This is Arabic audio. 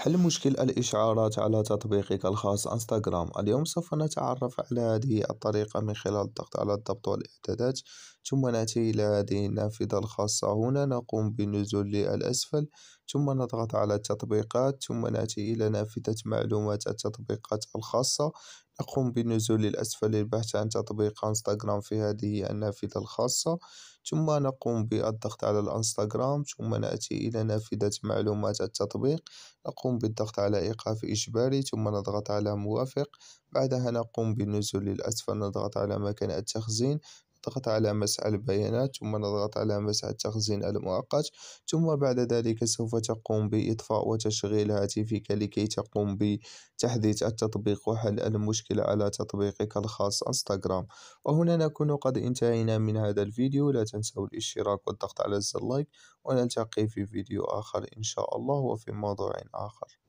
حل مشكل الإشعارات على تطبيقك الخاص انستغرام اليوم سوف نتعرف على هذه الطريقة من خلال الضغط على الضبط والإعدادات ثم نأتي إلى هذه النافذة الخاصة هنا نقوم بالنزول للأسفل ثم نضغط على التطبيقات ثم نأتي إلى نافذة معلومات التطبيقات الخاصة أقوم بالنزول للأسفل للبحث عن تطبيق أنستغرام في هذه النافذة الخاصة ثم نقوم بالضغط على الأنستغرام ثم نأتي إلى نافذة معلومات التطبيق نقوم بالضغط على إيقاف إجباري ثم نضغط على موافق بعدها نقوم بالنزول للأسفل نضغط على مكان التخزين نضغط على مسح البيانات ثم نضغط على مسح التخزين المؤقت ثم بعد ذلك سوف تقوم بإطفاء وتشغيل هاتفك لكي تقوم بتحديث التطبيق وحل المشكلة على تطبيقك الخاص انستغرام وهنا نكون قد انتهينا من هذا الفيديو لا تنسوا الاشتراك والضغط على زر اللايك ونلتقي في فيديو آخر إن شاء الله وفي موضوع آخر